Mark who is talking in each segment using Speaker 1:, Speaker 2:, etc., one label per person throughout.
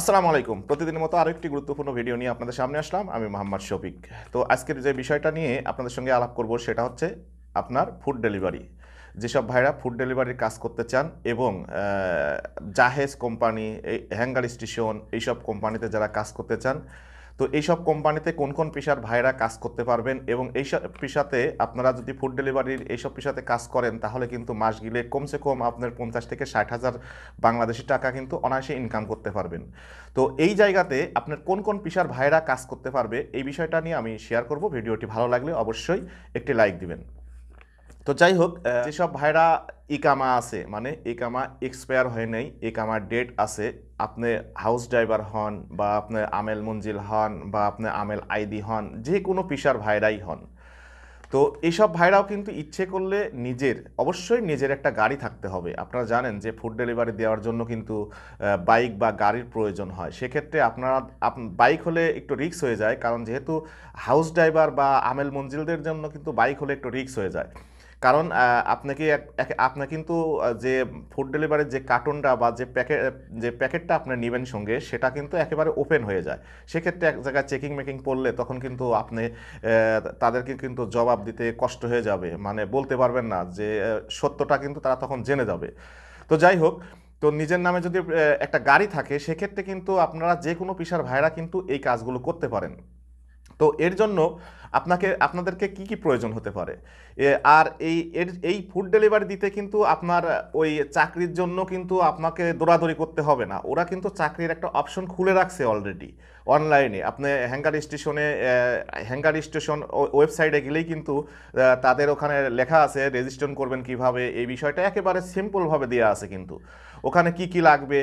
Speaker 1: আসসালামু আলাইকুম প্রতিদিনের মতো আরও একটি গুরুত্বপূর্ণ ভিডিও নিয়ে আপনাদের সামনে আসলাম আমি মোহাম্মদ শফিক তো আজকের যে বিষয়টা নিয়ে আপনাদের সঙ্গে আলাপ করব সেটা হচ্ছে আপনার ফুড ডেলিভারি যেসব ভাইরা ফুড ডেলিভারির কাজ করতে চান এবং জাহেজ কোম্পানি হ্যাঙ্গার স্টেশন এইসব কোম্পানিতে যারা কাজ করতে চান তো এইসব কোম্পানিতে কোন কোন পেশার ভাইরা কাজ করতে পারবেন এবং এইসব পেশাতে আপনারা যদি ফুড ডেলিভারির এইসব পেশাতে কাজ করেন তাহলে কিন্তু মাস গিলে কমসে কম আপনার পঞ্চাশ থেকে ষাট হাজার বাংলাদেশি টাকা কিন্তু অনায়াসে ইনকাম করতে পারবেন তো এই জায়গাতে আপনার কোন কোন পেশার ভাইরা কাজ করতে পারবে এই বিষয়টা নিয়ে আমি শেয়ার করব ভিডিওটি ভালো লাগলে অবশ্যই একটি লাইক দিবেন তো যাই হোক হ্যাঁ। যেসব ভাইরা ইকামা আছে মানে ইকামা এক্সপায়ার হয়ে নেই ইকামার ডেট আছে আপনি হাউস ড্রাইভার হন বা আপনি আমেল মঞ্জিল হন বা আপনি আমেল আইডি হন যে কোনো পিসার ভাইরাই হন তো এইসব ভাইরাও কিন্তু ইচ্ছে করলে নিজের অবশ্যই নিজের একটা গাড়ি থাকতে হবে আপনারা জানেন যে ফুড ডেলিভারি দেওয়ার জন্য কিন্তু বাইক বা গাড়ির প্রয়োজন হয় সেক্ষেত্রে আপনারা বাইক হলে একটু রিক্স হয়ে যায় কারণ যেহেতু হাউস ড্রাইভার বা আমেল মঞ্জিলদের জন্য কিন্তু বাইক হলে একটু রিক্স হয়ে যায় কারণ আপনাকে আপনার কিন্তু যে ফুড ডেলিভারির যে কার্টনটা বা যে প্যাকেট যে প্যাকেটটা আপনি নেবেন সঙ্গে সেটা কিন্তু একেবারে ওপেন হয়ে যায় সেক্ষেত্রে এক জায়গায় চেকিং মেকিং পড়লে তখন কিন্তু আপনি তাদেরকে কিন্তু জবাব দিতে কষ্ট হয়ে যাবে মানে বলতে পারবেন না যে সত্যটা কিন্তু তারা তখন জেনে যাবে তো যাই হোক তো নিজের নামে যদি একটা গাড়ি থাকে সেক্ষেত্রে কিন্তু আপনারা যে কোনো পেশার ভাইরা কিন্তু এই কাজগুলো করতে পারেন তো এর জন্য আপনাকে আপনাদেরকে কি কি প্রয়োজন হতে পারে আর এই এর এই ফুড ডেলিভারি দিতে কিন্তু আপনার ওই চাকরির জন্য কিন্তু আপনাকে দৌড়াদৌড়ি করতে হবে না ওরা কিন্তু চাকরির একটা অপশন খুলে রাখছে অলরেডি অনলাইনে আপনি হ্যাঙ্গার স্টেশনে হ্যাঙ্গার স্টেশন ওয়েবসাইটে গেলেই কিন্তু তাদের ওখানে লেখা আছে রেজিস্ট্রেশন করবেন কিভাবে এই বিষয়টা একেবারে সিম্পলভাবে দেওয়া আছে কিন্তু ওখানে কি কি লাগবে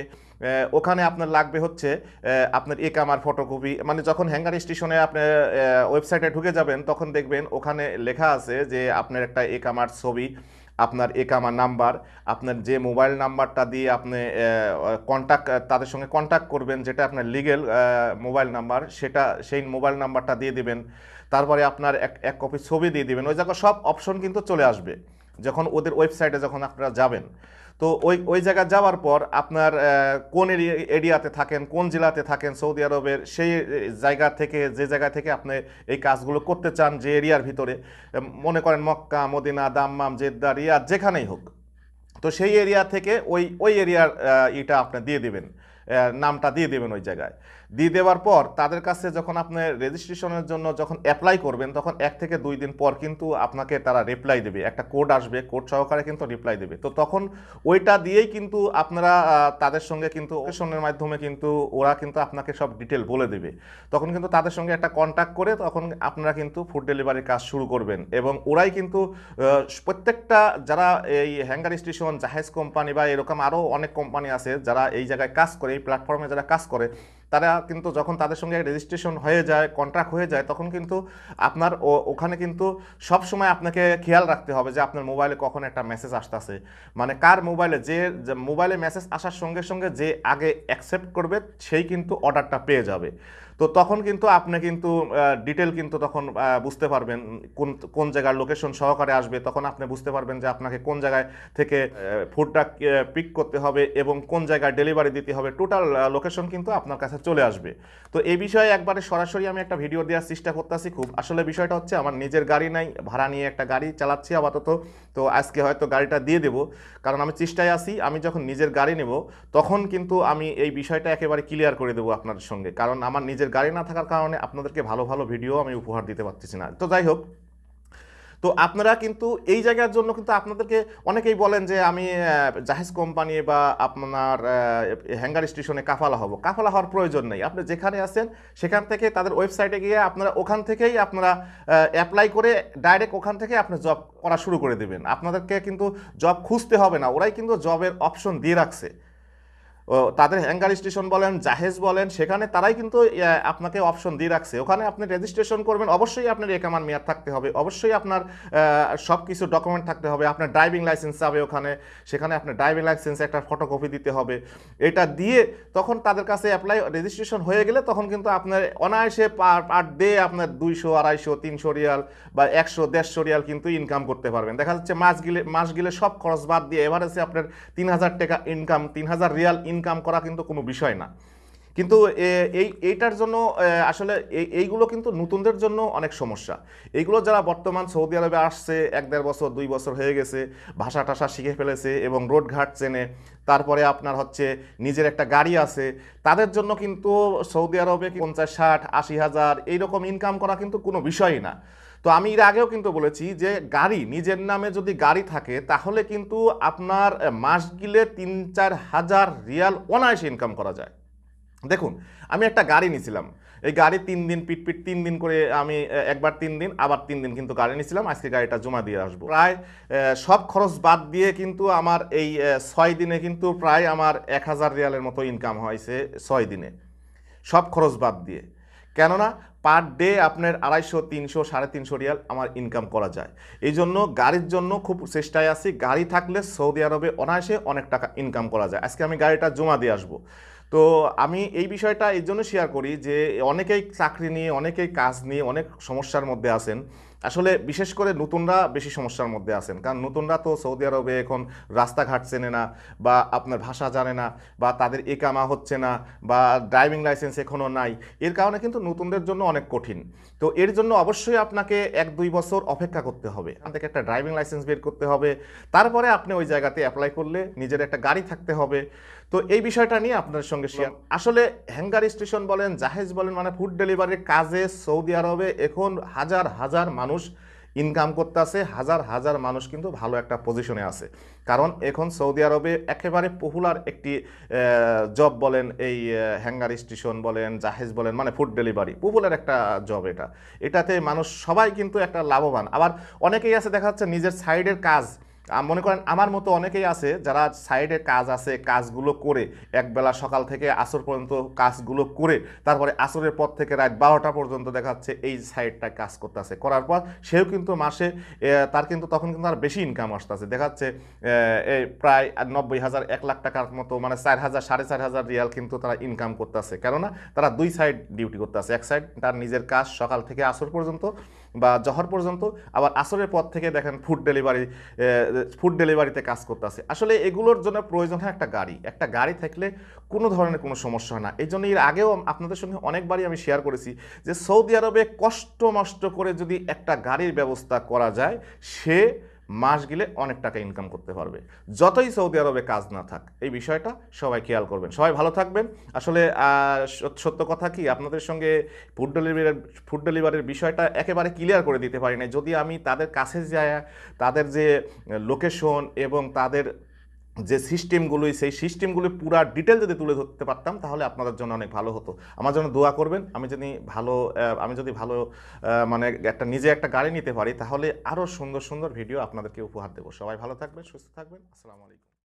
Speaker 1: ওখানে আপনার লাগবে হচ্ছে আপনার এক আমার ফটোকপি মানে যখন হ্যাঙ্গার স্টেশনে আপনি ওয়েবসাইটে ঢুকে যাবেন তখন দেখবেন ওখানে লেখা আছে যে আপনার একটা এক আমার ছবি আপনার একামা নাম্বার আপনার যে মোবাইল নাম্বারটা দিয়ে আপনি কন্ট্যাক্ট তাদের সঙ্গে কন্ট্যাক্ট করবেন যেটা আপনার লিগেল মোবাইল নাম্বার সেটা সেই মোবাইল নাম্বারটা দিয়ে দিবেন তারপরে আপনার এক এক কপি ছবি দিয়ে দিবেন ওই জায়গায় সব অপশন কিন্তু চলে আসবে যখন ওদের ওয়েবসাইটে যখন আপনারা যাবেন তো ওই ওই জায়গা যাওয়ার পর আপনার কোন এরিয়াতে থাকেন কোন জেলাতে থাকেন সৌদি আরবের সেই জায়গা থেকে যে জায়গা থেকে আপনি এই কাজগুলো করতে চান যে এরিয়ার ভিতরে মনে করেন Mecca Medina Dammam Jeddah Riyadh যেখানেই হোক তো সেই এরিয়া থেকে ওই ওই এরিয়ার ইটা আপনি দিয়ে দেবেন নামটা দিয়ে দেবেন ওই জায়গায় দিয়ে দেওয়ার পর তাদের কাছে যখন আপনি রেজিস্ট্রেশনের জন্য যখন অ্যাপ্লাই করবেন তখন এক থেকে দুই দিন পর কিন্তু আপনাকে তারা রিপ্লাই দেবে একটা কোড আসবে কোড সহকারে কিন্তু রিপ্লাই দেবে তো তখন ওইটা দিয়েই কিন্তু আপনারা তাদের সঙ্গে কিন্তু ওকেশনের মাধ্যমে কিন্তু ওরা কিন্তু আপনাকে সব ডিটেল বলে দেবে তখন কিন্তু তাদের সঙ্গে একটা কন্ট্যাক্ট করে তখন আপনারা কিন্তু ফুড ডেলিভারির কাজ শুরু করবেন এবং ওরাই কিন্তু প্রত্যেকটা যারা এই হ্যাঙ্গার স্টেশন জাহেজ কোম্পানি বা এরকম আরও অনেক কোম্পানি আছে যারা এই জায়গায় কাজ করে এই প্ল্যাটফর্মে যারা কাজ করে তারা কিন্তু যখন তাদের সঙ্গে রেজিস্ট্রেশন হয়ে যায় কন্ট্রাক্ট হয়ে যায় তখন কিন্তু আপনার ওখানে কিন্তু সব সময় আপনাকে খেয়াল রাখতে হবে যে আপনার মোবাইলে কখন একটা মেসেজ আসতেছে মানে কার মোবাইলে যে মোবাইলে মেসেজ আসার সঙ্গে সঙ্গে যে আগে অ্যাকসেপ্ট করবে সেই কিন্তু অর্ডারটা পেয়ে যাবে তো তখন কিন্তু আপনি কিন্তু ডিটেল কিন্তু তখন বুঝতে পারবেন কোন কোন জায়গার লোকেশন সহকারে আসবে তখন আপনি বুঝতে পারবেন যে আপনাকে কোন জায়গায় থেকে ফুডটা পিক করতে হবে এবং কোন জায়গায় ডেলিভারি দিতে হবে টোটাল লোকেশন কিন্তু আপনার কাছে চলে আসবে তো এই বিষয়ে একবারে সরাসরি আমি একটা ভিডিও দেওয়ার চেষ্টা করতেছি খুব আসলে বিষয়টা হচ্ছে আমার নিজের গাড়ি নাই ভাড়া নিয়ে একটা গাড়ি চালাচ্ছি আপাতত তো আজকে হয়তো গাড়িটা দিয়ে দেব কারণ আমি চেষ্টায় আসি আমি যখন নিজের গাড়ি নেব তখন কিন্তু আমি এই বিষয়টা একেবারে ক্লিয়ার করে দেবো আপনার সঙ্গে কারণ আমার নিজের নিজের গাড়ি না থাকার কারণে আপনাদেরকে ভালো ভালো ভিডিও আমি উপহার দিতে পারতেছি না তো যাই হোক তো আপনারা কিন্তু এই জায়গার জন্য কিন্তু আপনাদেরকে অনেকেই বলেন যে আমি জাহেজ কোম্পানি বা আপনার হ্যাঙ্গার স্টেশনে কাফালা হব কাফালা হওয়ার প্রয়োজন নেই আপনি যেখানে আছেন সেখান থেকে তাদের ওয়েবসাইটে গিয়ে আপনারা ওখান থেকেই আপনারা অ্যাপ্লাই করে ডাইরেক্ট ওখান থেকে আপনি জব করা শুরু করে দেবেন আপনাদেরকে কিন্তু জব খুঁজতে হবে না ওরাই কিন্তু জবের অপশন দিয়ে রাখছে তাদের হ্যাঙ্গার স্টেশন বলেন জাহেজ বলেন সেখানে তারাই কিন্তু আপনাকে অপশন দিয়ে রাখছে ওখানে আপনি রেজিস্ট্রেশন করবেন অবশ্যই আপনার একামান মেয়াদ থাকতে হবে অবশ্যই আপনার সব কিছু ডকুমেন্ট থাকতে হবে আপনার ড্রাইভিং লাইসেন্স যাবে ওখানে সেখানে আপনার ড্রাইভিং লাইসেন্স একটা ফটোকপি দিতে হবে এটা দিয়ে তখন তাদের কাছে অ্যাপ্লাই রেজিস্ট্রেশন হয়ে গেলে তখন কিন্তু আপনার অনায়াসে পার পার ডে আপনার দুইশো আড়াইশো তিনশো রিয়াল বা একশো দেড়শো রিয়াল কিন্তু ইনকাম করতে পারবেন দেখা যাচ্ছে মাস গেলে মাস গেলে সব খরচ বাদ দিয়ে এভারেজে আপনার তিন হাজার টাকা ইনকাম তিন হাজার রিয়াল ইনকাম ইনকাম করা কিন্তু কোনো বিষয় না কিন্তু এই এইটার জন্য আসলে এইগুলো কিন্তু নতুনদের জন্য অনেক সমস্যা এইগুলো যারা বর্তমান সৌদি আরবে আসছে এক দেড় বছর দুই বছর হয়ে গেছে ভাষা টাসা শিখে ফেলেছে এবং রোডঘাট চেনে তারপরে আপনার হচ্ছে নিজের একটা গাড়ি আছে তাদের জন্য কিন্তু সৌদি আরবে পঞ্চাশ ষাট আশি হাজার এইরকম ইনকাম করা কিন্তু কোনো বিষয়ই না তো আমি এর আগেও কিন্তু বলেছি যে গাড়ি নিজের নামে যদি গাড়ি থাকে তাহলে কিন্তু আপনার মাস গিলে তিন চার হাজার রিয়াল অনায়াসে ইনকাম করা যায় দেখুন আমি একটা গাড়ি নিয়েছিলাম এই গাড়ি তিন দিন পিটপিট তিন দিন করে আমি একবার তিন দিন আবার তিন দিন কিন্তু গাড়ি নিয়েছিলাম আজকে গাড়িটা জমা দিয়ে আসবো প্রায় সব খরচ বাদ দিয়ে কিন্তু আমার এই ছয় দিনে কিন্তু প্রায় আমার এক হাজার রিয়ালের মতো ইনকাম হয়েছে ছয় দিনে সব খরচ বাদ দিয়ে কেননা পার ডে আপনার আড়াইশো তিনশো সাড়ে তিনশো রিয়াল আমার ইনকাম করা যায় এই জন্য গাড়ির জন্য খুব চেষ্টায় আছি গাড়ি থাকলে সৌদি আরবে অনায়াসে অনেক টাকা ইনকাম করা যায় আজকে আমি গাড়িটা জমা দিয়ে আসবো তো আমি এই বিষয়টা এই জন্য শেয়ার করি যে অনেকেই চাকরি নিয়ে অনেকেই কাজ নিয়ে অনেক সমস্যার মধ্যে আছেন আসলে বিশেষ করে নতুনরা বেশি সমস্যার মধ্যে আছেন কারণ নতুনরা তো সৌদি আরবে এখন রাস্তাঘাট চেনে না বা আপনার ভাষা জানে না বা তাদের একামা হচ্ছে না বা ড্রাইভিং লাইসেন্স এখনও নাই এর কারণে কিন্তু নতুনদের জন্য অনেক কঠিন তো এর জন্য অবশ্যই আপনাকে এক দুই বছর অপেক্ষা করতে হবে আপনাকে একটা ড্রাইভিং লাইসেন্স বের করতে হবে তারপরে আপনি ওই জায়গাতে অ্যাপ্লাই করলে নিজের একটা গাড়ি থাকতে হবে তো এই বিষয়টা নিয়ে আপনার সঙ্গে শেয়ার আসলে হ্যাঙ্গার স্টেশন বলেন জাহেজ বলেন মানে ফুড ডেলিভারির কাজে সৌদি আরবে এখন হাজার হাজার মানুষ মানুষ ইনকাম করতেছে হাজার হাজার মানুষ কিন্তু ভালো একটা পজিশনে আছে কারণ এখন সৌদি আরবে একেবারে পহুলার একটি জব বলেন এই হ্যাঙ্গার স্টেশন বলেন জাহেজ বলেন মানে ফুড ডেলিভারি পহুলার একটা জব এটা এটাতে মানুষ সবাই কিন্তু একটা লাভবান আবার অনেকেই আছে দেখা যাচ্ছে নিজের সাইডের কাজ মনে করেন আমার মতো অনেকেই আছে যারা সাইডে কাজ আছে কাজগুলো করে একবেলা সকাল থেকে আসর পর্যন্ত কাজগুলো করে তারপরে আসরের পর থেকে রাত বারোটা পর্যন্ত দেখাচ্ছে এই সাইডটা কাজ করতেছে করার পর সেও কিন্তু মাসে তার কিন্তু তখন কিন্তু আর বেশি ইনকাম আসতেছে দেখাচ্ছে প্রায় নব্বই হাজার এক লাখ টাকার মতো মানে চার হাজার সাড়ে চার হাজার রিয়াল কিন্তু তারা ইনকাম করতেছে কেননা তারা দুই সাইড ডিউটি করতেছে এক সাইড তার নিজের কাজ সকাল থেকে আসর পর্যন্ত বা জহর পর্যন্ত আবার আসরের পর থেকে দেখেন ফুড ডেলিভারি ফুড ডেলিভারিতে কাজ করতে আছে আসলে এগুলোর জন্য প্রয়োজন হয় একটা গাড়ি একটা গাড়ি থাকলে কোনো ধরনের কোনো সমস্যা হয় না এই জন্য এর আগেও আপনাদের সঙ্গে অনেকবারই আমি শেয়ার করেছি যে সৌদি আরবে কষ্ট মষ্ট করে যদি একটা গাড়ির ব্যবস্থা করা যায় সে মাস গেলে অনেক টাকা ইনকাম করতে পারবে যতই সৌদি আরবে কাজ না থাক এই বিষয়টা সবাই খেয়াল করবেন সবাই ভালো থাকবেন আসলে সত্য কথা কি আপনাদের সঙ্গে ফুড ডেলিভারির ফুড ডেলিভারির বিষয়টা একেবারে ক্লিয়ার করে দিতে পারি না যদি আমি তাদের কাছে যায় তাদের যে লোকেশন এবং তাদের যে সিস্টেমগুলোই সেই সিস্টেমগুলো পুরা ডিটেল যদি তুলে ধরতে পারতাম তাহলে আপনাদের জন্য অনেক ভালো হতো আমার জন্য দোয়া করবেন আমি যদি ভালো আমি যদি ভালো মানে একটা নিজে একটা গাড়ি নিতে পারি তাহলে আরও সুন্দর সুন্দর ভিডিও আপনাদেরকে উপহার দেবো সবাই ভালো থাকবেন সুস্থ থাকবেন আসসালামু আলাইকুম